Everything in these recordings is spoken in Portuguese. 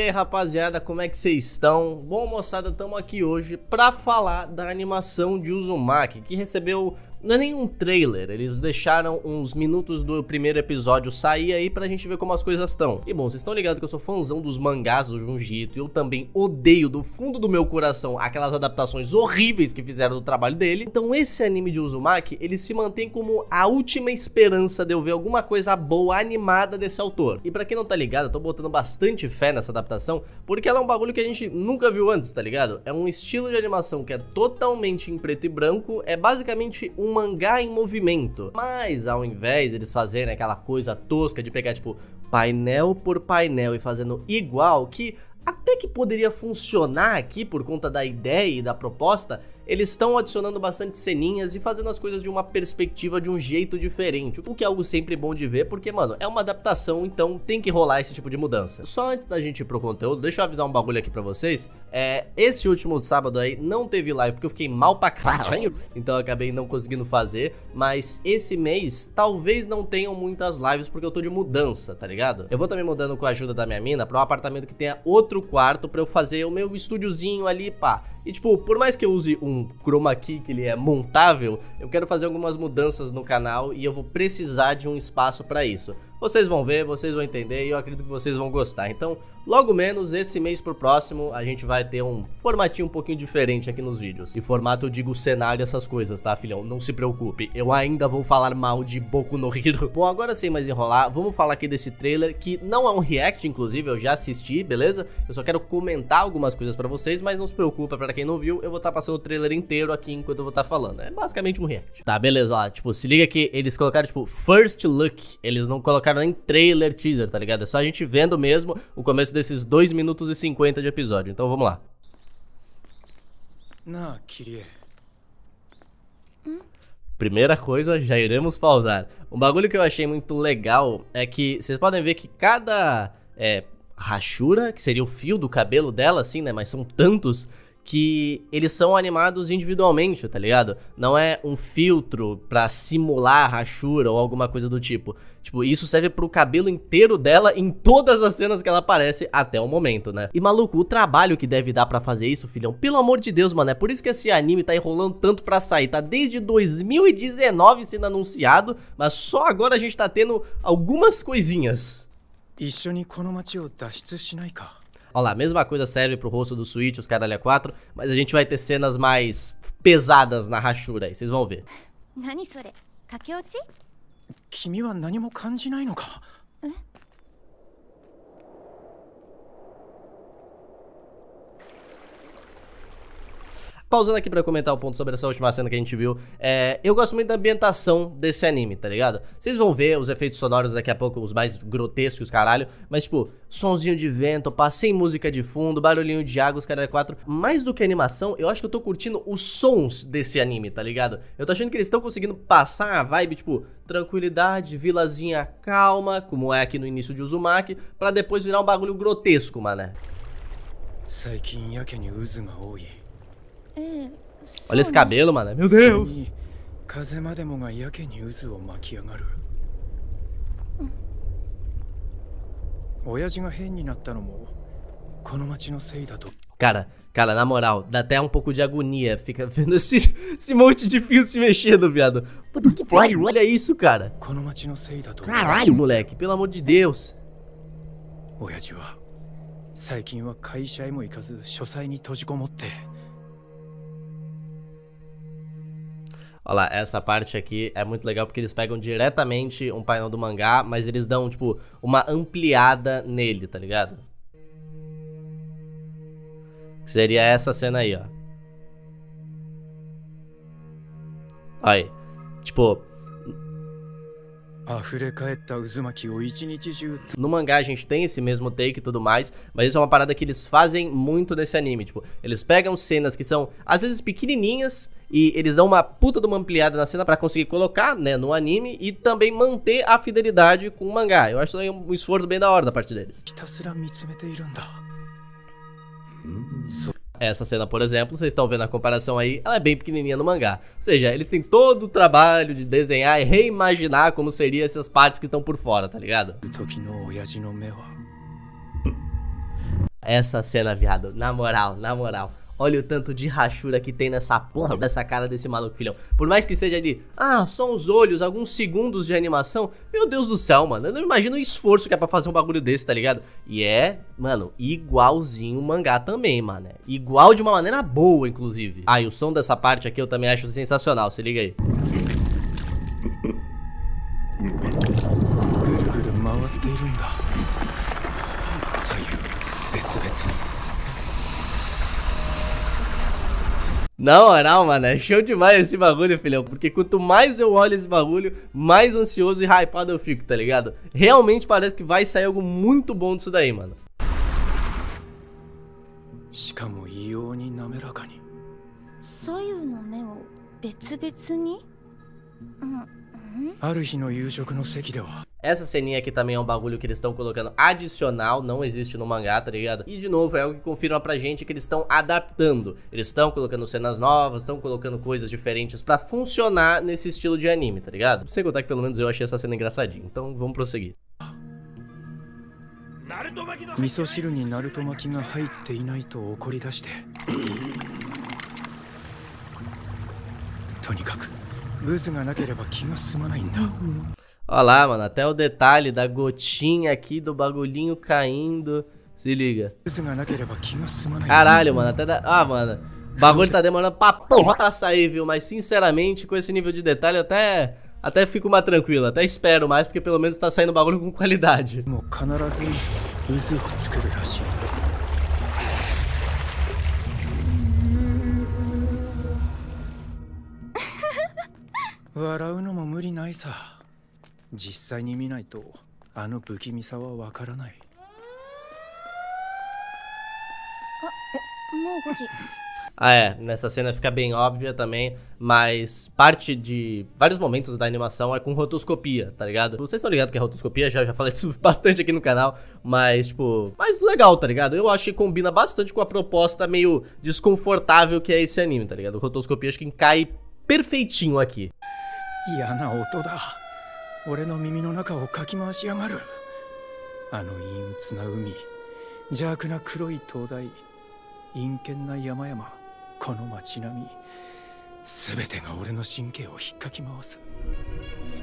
E aí, rapaziada, como é que vocês estão? Bom, moçada, estamos aqui hoje para falar da animação de Uzumaki, que recebeu não é nenhum trailer, eles deixaram uns minutos do primeiro episódio sair aí pra gente ver como as coisas estão. E bom, vocês estão ligados que eu sou fãzão dos mangás do Junji Ito e eu também odeio do fundo do meu coração aquelas adaptações horríveis que fizeram do trabalho dele. Então esse anime de Uzumaki, ele se mantém como a última esperança de eu ver alguma coisa boa animada desse autor. E para quem não tá ligado, eu tô botando bastante fé nessa adaptação, porque ela é um bagulho que a gente nunca viu antes, tá ligado? É um estilo de animação que é totalmente em preto e branco, é basicamente um um mangá em movimento. Mas ao invés deles fazerem aquela coisa tosca de pegar tipo painel por painel e fazendo igual, que até que poderia funcionar aqui por conta da ideia e da proposta, eles estão adicionando bastante ceninhas e fazendo as coisas de uma perspectiva de um jeito diferente, o que é algo sempre bom de ver, porque, mano, é uma adaptação, então tem que rolar esse tipo de mudança. Só antes da gente ir pro conteúdo, deixa eu avisar um bagulho aqui pra vocês. É, esse último sábado aí não teve live porque eu fiquei mal pra caralho, então eu acabei não conseguindo fazer, mas esse mês talvez não tenham muitas lives porque eu tô de mudança, tá ligado? Eu vou também tá mudando com a ajuda da minha mina pra um apartamento que tenha outro quarto pra eu fazer o meu estúdiozinho ali, pá. E tipo, por mais que eu use um um chroma key que ele é montável, eu quero fazer algumas mudanças no canal e eu vou precisar de um espaço para isso. Vocês vão ver, vocês vão entender e eu acredito que vocês vão gostar. Então, logo menos esse mês pro próximo, a gente vai ter um formatinho um pouquinho diferente aqui nos vídeos. E formato eu digo cenário essas coisas, tá, filhão? Não se preocupe, eu ainda vou falar mal de Boku no Hero. Bom, agora sem mais enrolar, vamos falar aqui desse trailer que não é um react, inclusive, eu já assisti, beleza? Eu só quero comentar algumas coisas para vocês, mas não se preocupa, para quem não viu, eu vou estar tá passando o trailer inteiro aqui enquanto eu vou estar tá falando. É basicamente um react. Tá, beleza, ó, tipo, se liga que eles colocaram tipo first look, eles não colocaram colocaram nem trailer, teaser, tá ligado? É só a gente vendo mesmo o começo desses 2 minutos e 50 de episódio. Então vamos lá. Não, queria. Hum? Primeira coisa, já iremos pausar. Um bagulho que eu achei muito legal é que vocês podem ver que cada é, rachura, que seria o fio do cabelo dela, assim, né? Mas são tantos que eles são animados individualmente, tá ligado? Não é um filtro para simular rachura ou alguma coisa do tipo. Tipo, isso serve pro cabelo inteiro dela em todas as cenas que ela aparece até o momento, né? E maluco, o trabalho que deve dar para fazer isso, filhão, pelo amor de Deus, mano, é por isso que esse anime tá enrolando tanto para sair. Tá desde 2019 sendo anunciado, mas só agora a gente tá tendo algumas coisinhas. 一緒にこの街を脱出しないか Olha lá, mesma coisa serve pro rosto do Switch, os caralho é a 4, mas a gente vai ter cenas mais pesadas na rachura aí, vocês vão ver. 何それ駆け落ち君は何も感じないのかえ Pausando aqui para comentar o um ponto sobre essa última cena que a gente viu, é, eu gosto muito da ambientação desse anime, tá ligado? Vocês vão ver os efeitos sonoros daqui a pouco, os mais grotescos, caralho, mas tipo, sonzinho de vento, passei música de fundo, barulhinho de água, os caralho é quatro. Mais do que animação, eu acho que eu tô curtindo os sons desse anime, tá ligado? Eu tô achando que eles estão conseguindo passar a vibe, tipo, tranquilidade, vilazinha calma, como é aqui no início de Uzumaki, para depois virar um bagulho grotesco, mané. 最近やけに渦が多い Olha esse cabelo, mano. Meu Deus! Cara, cara, na moral, dá até um pouco de agonia fica vendo esse, esse monte de fio se mexendo, viado. Puta que pariu, olha isso, cara. Caralho, moleque, pelo amor de Deus. 親父は最近は会社へも行かず書斎に閉じこもって Olha lá, essa parte aqui é muito legal porque eles pegam diretamente um painel do mangá, mas eles dão, tipo, uma ampliada nele, tá ligado? Que seria essa cena aí, ó. Aí. Tipo, no mangá a gente tem esse mesmo take e tudo mais, mas isso é uma parada que eles fazem muito nesse anime. Tipo, eles pegam cenas que são às vezes pequenininhas e eles dão uma puta de uma ampliada na cena para conseguir colocar, né, no anime e também manter a fidelidade com o mangá. Eu acho é um esforço bem da hora da parte deles. Hum. Essa cena, por exemplo, vocês estão vendo a comparação aí, ela é bem pequenininha no mangá. Ou seja, eles têm todo o trabalho de desenhar e reimaginar como seriam essas partes que estão por fora, tá ligado? Essa cena, viado, na moral, na moral. Olha o tanto de rachura que tem nessa porra dessa cara desse maluco, filhão. Por mais que seja de, ah, são os olhos, alguns segundos de animação. Meu Deus do céu, mano. Eu não imagino o esforço que é pra fazer um bagulho desse, tá ligado? E é, mano, igualzinho o mangá também, mano. Igual de uma maneira boa, inclusive. Ah, e o som dessa parte aqui eu também acho sensacional. Se liga aí. Na moral, mano, é show demais esse bagulho, filhão. Porque quanto mais eu olho esse bagulho, mais ansioso e hypado eu fico, tá ligado? Realmente parece que vai sair algo muito bom disso daí, mano. しかも異様に滑らかに左右の目を別々にうん、うん、ある日の夕食の席では essa ceninha aqui também é um bagulho que eles estão colocando adicional, não existe no mangá, tá ligado? E de novo, é algo que confirma pra gente que eles estão adaptando. Eles estão colocando cenas novas, estão colocando coisas diferentes pra funcionar nesse estilo de anime, tá ligado? Sem contar que pelo menos eu achei essa cena engraçadinha, então vamos prosseguir. 味噌汁にナルト巻きが入っていないと怒り出してとにかくブズがなければ気が済まないんだ Olha lá, mano, até o detalhe da gotinha aqui, do bagulhinho caindo. Se liga. Caralho, mano, até da... Ah, mano, o bagulho tá demorando pra porra pra sair, viu? Mas, sinceramente, com esse nível de detalhe, eu até... Até fico mais tranquilo, até espero mais, porque pelo menos tá saindo bagulho com qualidade. Warau É, ah é. Nessa cena fica bem óbvia também, mas parte de vários momentos da animação é com rotoscopia, tá ligado? Vocês estão ligados que é rotoscopia, já, já falei isso bastante aqui no canal, mas, tipo, mas legal, tá ligado? Eu acho que combina bastante com a proposta meio desconfortável que é esse anime, tá ligado? Rotoscopia acho que cai perfeitinho aqui. 嫌な音だ。俺の耳の中をかき回しやがるあの陰鬱な海邪悪な黒い灯台陰険な山々この街並み全てが俺の神経を引っかき回す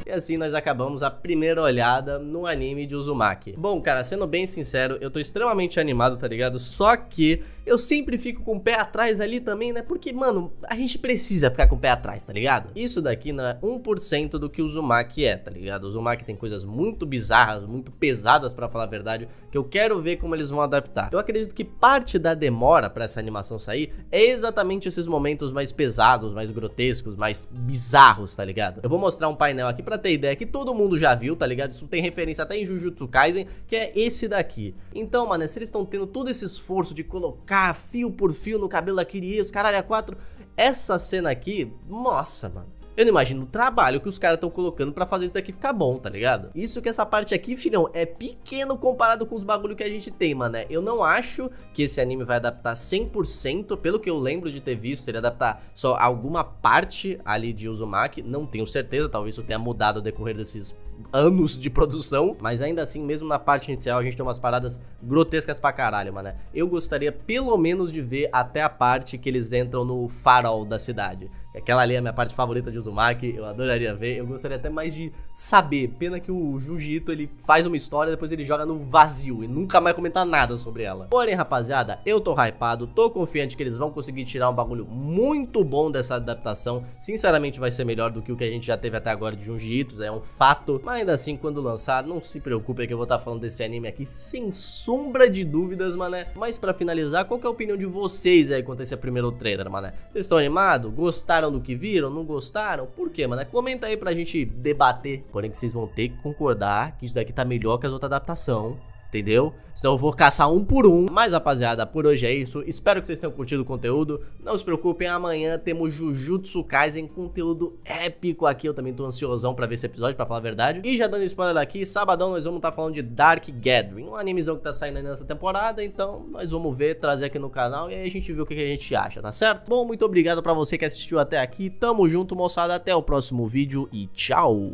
E assim nós acabamos a primeira olhada no anime de Uzumaki. Bom, cara, sendo bem sincero, eu tô extremamente animado, tá ligado? Só que eu sempre fico com o pé atrás ali também, né? Porque, mano, a gente precisa ficar com o pé atrás, tá ligado? Isso daqui não é 1% do que o Uzumaki é, tá ligado? O Uzumaki tem coisas muito bizarras, muito pesadas, para falar a verdade, que eu quero ver como eles vão adaptar. Eu acredito que parte da demora para essa animação sair é exatamente esses momentos mais pesados, mais grotescos, mais bizarros, tá ligado? Eu vou mostrar um painel aqui pra ter ideia que todo mundo já viu, tá ligado? Isso tem referência até em Jujutsu Kaisen, que é esse daqui. Então, mano, se eles estão tendo todo esse esforço de colocar fio por fio no cabelo da Kirie, os caralho a quatro, essa cena aqui, nossa, mano. Eu não imagino o trabalho que os caras estão colocando pra fazer isso aqui ficar bom, tá ligado? Isso que essa parte aqui, filhão, é pequeno comparado com os bagulho que a gente tem, mano. Eu não acho que esse anime vai adaptar 100%, pelo que eu lembro de ter visto, ele adaptar só alguma parte ali de Uzumaki, não tenho certeza, talvez isso tenha mudado ao decorrer desses anos de produção, mas ainda assim, mesmo na parte inicial, a gente tem umas paradas grotescas pra caralho, mano. Eu gostaria pelo menos de ver até a parte que eles entram no farol da cidade. Aquela ali é a minha parte favorita de Uzumaki, eu adoraria ver. Eu gostaria até mais de saber. Pena que o Jujito ele faz uma história, depois ele joga no vazio e nunca mais comentar nada sobre ela. Porém, rapaziada, eu tô hypado, tô confiante que eles vão conseguir tirar um bagulho muito bom dessa adaptação. Sinceramente, vai ser melhor do que o que a gente já teve até agora de Jujito, é um fato. Mas ainda assim, quando lançar, não se preocupe é que eu vou estar tá falando desse anime aqui sem sombra de dúvidas, mané. Mas para finalizar, qual é a opinião de vocês aí quanto a esse primeiro trailer, mané? Vocês estão animados? Gostaram do que viram? Não gostaram? Por quê, mané? Comenta aí pra gente debater. Porém que vocês vão ter que concordar que isso daqui tá melhor que as outras adaptações entendeu? Então eu vou caçar um por um. Mas, rapaziada, por hoje é isso. Espero que vocês tenham curtido o conteúdo. Não se preocupem, amanhã temos Jujutsu Kaisen, conteúdo épico aqui. Eu também tô ansiosão pra ver esse episódio, pra falar a verdade. E já dando spoiler aqui, sabadão nós vamos estar tá falando de Dark Gathering, um animezão que tá saindo nessa temporada. Então, nós vamos ver, trazer aqui no canal e aí a gente vê o que, que a gente acha, tá certo? Bom, muito obrigado pra você que assistiu até aqui. Tamo junto, moçada. Até o próximo vídeo e tchau!